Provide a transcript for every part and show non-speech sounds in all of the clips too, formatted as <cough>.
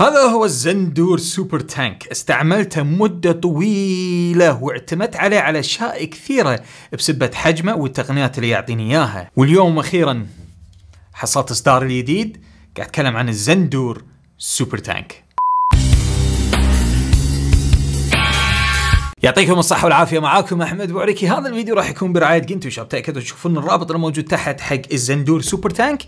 هذا هو الزندور سوبر تانك استعملته مدة طويلة واعتمدت عليه على أشياء كثيرة بسبة حجمه والتقنيات اللي يعطيني إياها واليوم أخيرا حصلت إصدار الجديد قاعد أتكلم عن الزندور سوبر تانك يعطيكم الصحة والعافية معاكم أحمد بوعريكي هذا الفيديو راح يكون برعاية جنتوش تأكدوا تشوفون الرابط الموجود تحت حق الزندور سوبر تانك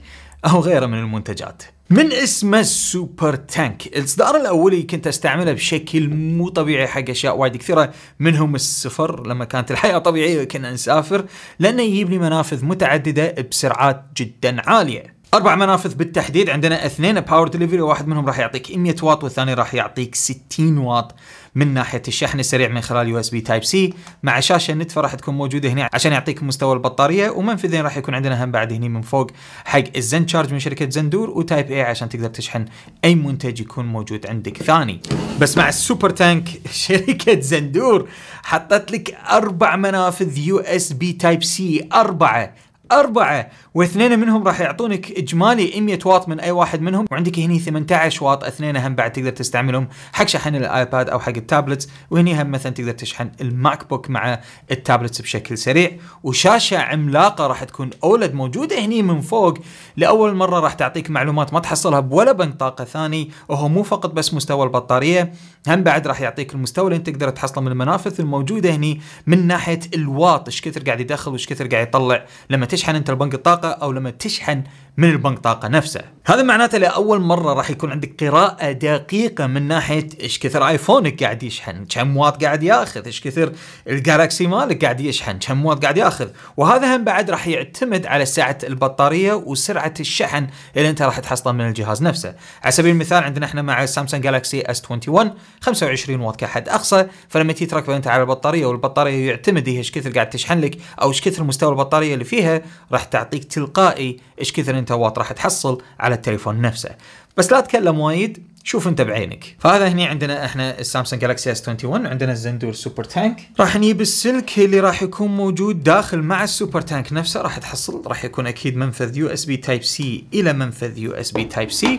أو غيره من المنتجات من اسمه السوبر تانك الإصدار الأولي كنت أستعمله بشكل مو طبيعي حق أشياء وايد كثيرة منهم السفر لما كانت الحياة طبيعية كنا نسافر لأنه يجيب لي منافذ متعددة بسرعات جدا عالية اربع منافذ بالتحديد عندنا اثنين باور دليفري واحد منهم راح يعطيك 100 واط والثاني راح يعطيك 60 واط من ناحيه الشحن السريع من خلال يو اس بي تايب سي مع شاشه نتفه راح تكون موجوده هنا عشان يعطيك مستوى البطاريه ومنفذين راح يكون عندنا هم بعد هنا من فوق حق الزن شارج من شركه زندور وتايب اي عشان تقدر تشحن اي منتج يكون موجود عندك ثاني بس مع السوبر تانك <laughs> شركه زندور حطت لك اربع منافذ يو اس بي تايب سي اربعه أربعة واثنين منهم راح يعطونك إجمالي 100 واط من أي واحد منهم وعندك هني 18 واط اثنين هم بعد تقدر تستعملهم حق شحن الآيباد أو حق التابلتس وهني هم مثلا تقدر تشحن الماك بوك مع التابلتس بشكل سريع وشاشة عملاقة راح تكون أولد موجودة هني من فوق لأول مرة راح تعطيك معلومات ما تحصلها بولا بنك طاقة ثاني وهو مو فقط بس مستوى البطارية هم بعد راح يعطيك المستوى اللي انت تقدر تحصله من المنافذ الموجودة هني من ناحية الواط ايش كثر قاعد يدخل وايش كثر قاعد يطلع لما تشحن تشحن انت البنك الطاقه او لما تشحن من البنك طاقة نفسه هذا معناته لأول مرة راح يكون عندك قراءة دقيقة من ناحية ايش كثر ايفونك قاعد يشحن كم وات قاعد ياخذ ايش كثر الجالكسي مالك قاعد يشحن كم وات قاعد ياخذ وهذا هم بعد راح يعتمد على سعة البطارية وسرعة الشحن اللي انت راح تحصله من الجهاز نفسه على سبيل المثال عندنا احنا مع سامسونج جالكسي اس 21 25 وات كحد اقصى فلما تيجي تركبه انت على البطارية والبطارية يعتمد ايش كثر قاعد تشحن لك او ايش كثر مستوى البطارية اللي فيها راح تعطيك تلقائي ايش كثر انت انت وات راح تحصل على التليفون نفسه بس لا تكلم وايد شوف انت بعينك فهذا هنا عندنا احنا السامسونج جالكسي اس 21 عندنا الزندور سوبر تانك راح نجيب السلك اللي راح يكون موجود داخل مع السوبر تانك نفسه راح تحصل راح يكون اكيد منفذ يو اس بي تايب سي الى منفذ يو اس بي تايب سي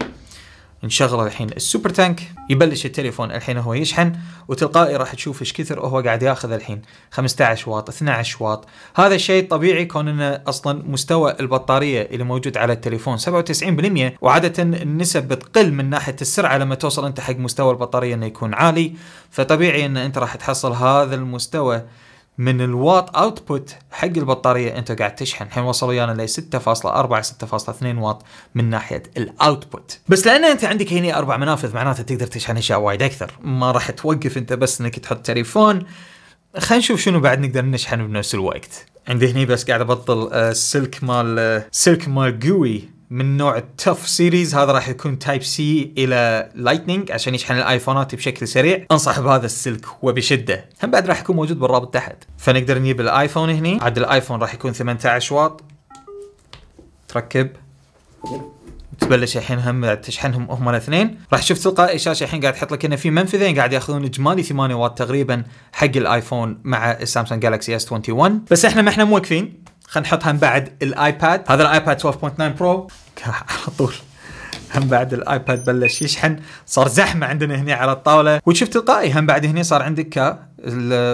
نشغل الحين السوبر تانك يبلش التليفون الحين هو يشحن وتلقائي راح تشوف ايش كثر هو قاعد ياخذ الحين 15 واط 12 واط هذا الشيء طبيعي كون انه اصلا مستوى البطاريه اللي موجود على التليفون 97% وعاده النسب بتقل من ناحيه السرعه لما توصل انت حق مستوى البطاريه انه يكون عالي فطبيعي ان انت راح تحصل هذا المستوى من الواط اوتبوت حق البطاريه انت قاعد تشحن الحين وصل ويانا ل 6.4 6.2 واط من ناحيه الاوتبوت بس لان انت عندك هنا اربع منافذ معناته تقدر تشحن اشياء وايد اكثر ما راح توقف انت بس انك تحط تليفون خلينا نشوف شنو بعد نقدر نشحن بنفس الوقت عندي هني بس قاعد ابطل السلك آه، مال السلك آه، مال جوي من نوع التف سيريز هذا راح يكون تايب سي الى لايتنينج عشان يشحن الايفونات بشكل سريع انصح بهذا السلك وبشده هم بعد راح يكون موجود بالرابط تحت فنقدر نجيب الايفون هني عاد الايفون راح يكون 18 واط تركب تبلش الحين هم تشحنهم هم الاثنين راح تشوف تلقائي الشاشه الحين قاعد تحط لك انه في منفذين قاعد ياخذون اجمالي 8 واط تقريبا حق الايفون مع السامسونج جالكسي اس 21 بس احنا ما احنا موقفين خلينا نحط هم بعد الايباد هذا الايباد 12.9 برو على طول هم بعد الايباد بلش يشحن صار زحمه عندنا هنا على الطاوله وشوف تلقائي هم بعد هنا صار عندك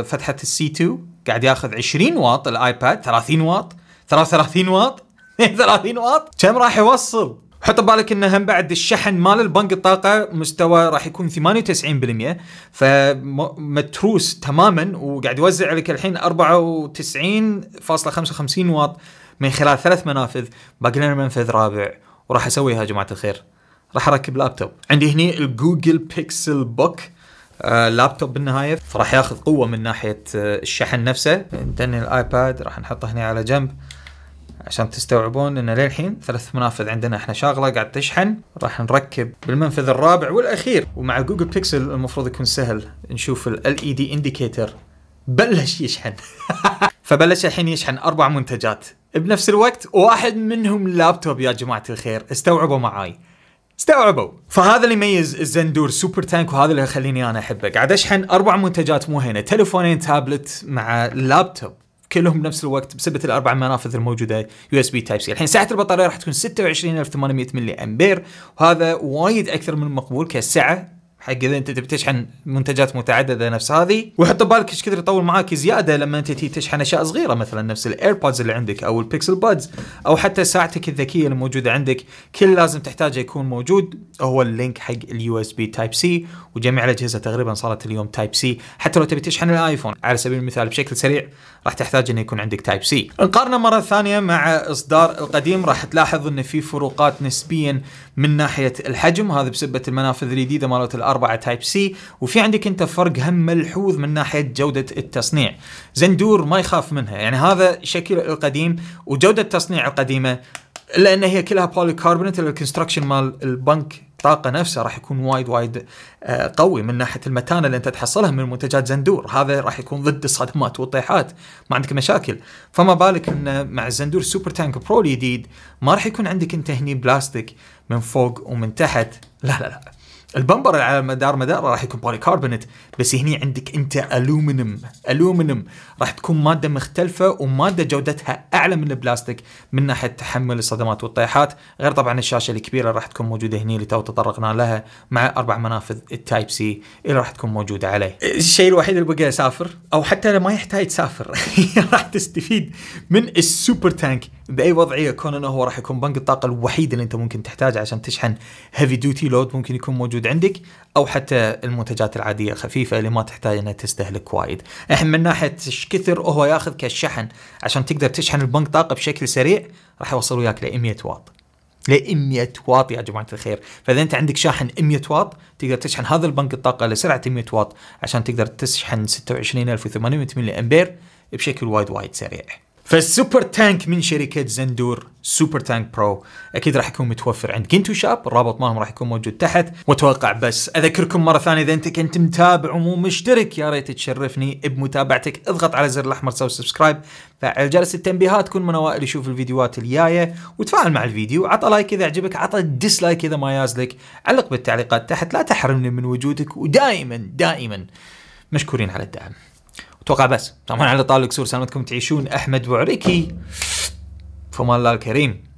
فتحه السي 2 قاعد ياخذ 20 واط الايباد 30 واط 33 واط 32 <laughs> واط كم راح يوصل حط ببالك انه هم بعد الشحن مال البنك الطاقه مستوى راح يكون 98% فمتروس تماما وقاعد يوزع لك الحين 94.55 واط من خلال ثلاث منافذ باقي لنا منفذ رابع وراح اسويها يا جماعه الخير راح اركب لابتوب عندي هني الجوجل بيكسل بوك آه لابتوب بالنهايه فراح ياخذ قوه من ناحيه آه، الشحن نفسه عندنا الايباد راح نحطه هنا على جنب عشان تستوعبون ان للحين ثلاث منافذ عندنا احنا شاغله قاعد تشحن راح نركب بالمنفذ الرابع والاخير ومع جوجل بيكسل المفروض يكون سهل نشوف ال اي دي انديكيتر بلش يشحن <laughs> فبلش الحين يشحن اربع منتجات بنفس الوقت واحد منهم لابتوب يا جماعه الخير استوعبوا معاي استوعبوا فهذا اللي يميز الزندور سوبر تانك وهذا اللي يخليني انا احبه قاعد اشحن اربع منتجات مو هنا تليفونين تابلت مع لابتوب كلهم بنفس الوقت بسبه الاربع منافذ الموجوده يو اس بي تايب سي الحين سعه البطاريه راح تكون 26800 ملي امبير وهذا وايد اكثر من المقبول كسعه حق اذا انت تبي تشحن منتجات متعدده نفس هذه وحط ببالك ايش كثر يطول معاك زياده لما انت تي تشحن اشياء صغيره مثلا نفس الايربودز اللي عندك او البيكسل بادز او حتى ساعتك الذكيه الموجوده عندك كل لازم تحتاجه يكون موجود هو اللينك حق اليو اس بي تايب سي وجميع الاجهزه تقريبا صارت اليوم تايب سي حتى لو تبي تشحن الايفون على سبيل المثال بشكل سريع راح تحتاج انه يكون عندك تايب سي نقارنه مره ثانيه مع اصدار القديم راح تلاحظ ان في فروقات نسبيا من ناحيه الحجم هذا بسبه المنافذ الجديده مالت 4 تايب سي وفي عندك أنت فرق هم ملحوظ من ناحية جودة التصنيع زندور ما يخاف منها يعني هذا شكله القديم وجودة التصنيع القديمة الا ان هي كلها بولي كاربونيت الكونستراكشن مال البنك الطاقة نفسها راح يكون وايد وايد آه، قوي من ناحية المتانة اللي انت تحصلها من منتجات زندور هذا راح يكون ضد الصدمات والطيحات ما عندك مشاكل فما بالك ان مع الزندور سوبر تانك برو الجديد ما راح يكون عندك انت هني بلاستيك من فوق ومن تحت لا لا لا البمبر على مدار مدار راح يكون بولي كاربونيت بس هني عندك انت الومنيوم الومنيوم راح تكون ماده مختلفه وماده جودتها اعلى من البلاستيك من ناحيه تحمل الصدمات والطيحات غير طبعا الشاشه الكبيره راح تكون موجوده هني اللي تو تطرقنا لها مع اربع منافذ التايب سي اللي راح تكون موجوده عليه الشيء الوحيد اللي بقى سافر او حتى ما يحتاج تسافر <laughs> راح تستفيد من السوبر تانك باي وضعيه كون انه هو راح يكون بنك الطاقه الوحيد اللي انت ممكن تحتاجه عشان تشحن هيفي ديوتي لود ممكن يكون موجود عندك او حتى المنتجات العاديه الخفيفه اللي ما تحتاج انها تستهلك وايد الحين من ناحيه ايش كثر هو ياخذ كشحن عشان تقدر تشحن البنك طاقه بشكل سريع راح يوصل وياك ل 100 واط ل 100 واط يا جماعه الخير، فاذا انت عندك شاحن 100 واط تقدر تشحن هذا البنك الطاقه لسرعه 100 واط عشان تقدر تشحن 26800 ملي امبير بشكل وايد وايد سريع. فالسوبر تانك من شركة زندور سوبر تانك برو اكيد راح يكون متوفر عند كنتو شاب الرابط مالهم راح يكون موجود تحت واتوقع بس اذكركم مره ثانيه اذا انت كنت متابع ومو مشترك يا ريت تشرفني بمتابعتك اضغط على زر الاحمر سوي سبسكرايب فعل جرس التنبيهات تكون من اوائل يشوف الفيديوهات الجايه وتفاعل مع الفيديو عطى لايك اذا عجبك عطى ديسلايك اذا ما يازلك علق بالتعليقات تحت لا تحرمني من وجودك ودائما دائما مشكورين على الدعم اتوقع بس طبعا على طال سور سلامتكم تعيشون احمد وعريكي فمال الله الكريم